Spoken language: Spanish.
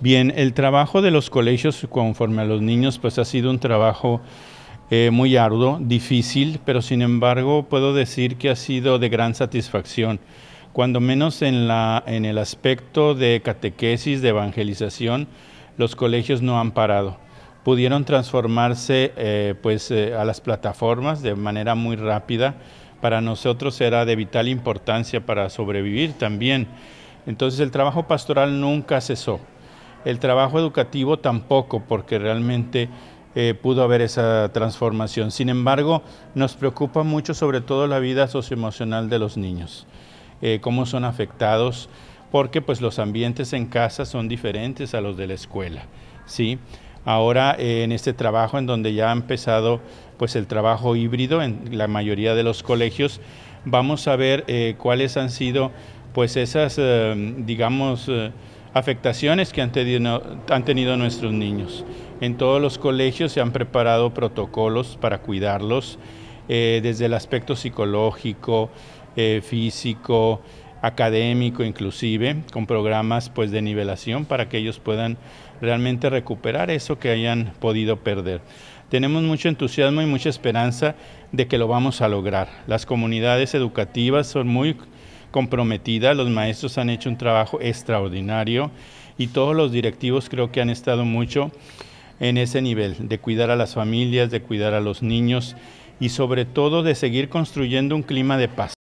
Bien, el trabajo de los colegios conforme a los niños pues ha sido un trabajo eh, muy arduo, difícil, pero sin embargo puedo decir que ha sido de gran satisfacción, cuando menos en, el aspecto de catequesis, de evangelización, los colegios no han parado. Pudieron transformarse eh, pues eh, a las plataformas de manera muy rápida. Para nosotros era de vital importancia para sobrevivir también. Entonces el trabajo pastoral nunca cesó el trabajo educativo tampoco, porque realmente eh, pudo haber esa transformación. Sin embargo, nos preocupa mucho sobre todo la vida socioemocional de los niños, eh, cómo son afectados, porque pues los ambientes en casa son diferentes a los de la escuela, ¿sí? Ahora eh, en este trabajo en donde ya ha empezado pues el trabajo híbrido en la mayoría de los colegios, vamos a ver cuáles han sido pues esas, digamos, afectaciones que han tenido, nuestros niños. En todos los colegios se han preparado protocolos para cuidarlos, eh, desde el aspecto psicológico, eh, físico, académico inclusive, con programas pues de nivelación para que ellos puedan realmente recuperar eso que hayan podido perder. Tenemos mucho entusiasmo y mucha esperanza de que lo vamos a lograr. Las comunidades educativas son muy comprometida. Los maestros han hecho un trabajo extraordinario y todos los directivos creo que han estado mucho en ese nivel, de cuidar a las familias, de cuidar a los niños y sobre todo de seguir construyendo un clima de paz.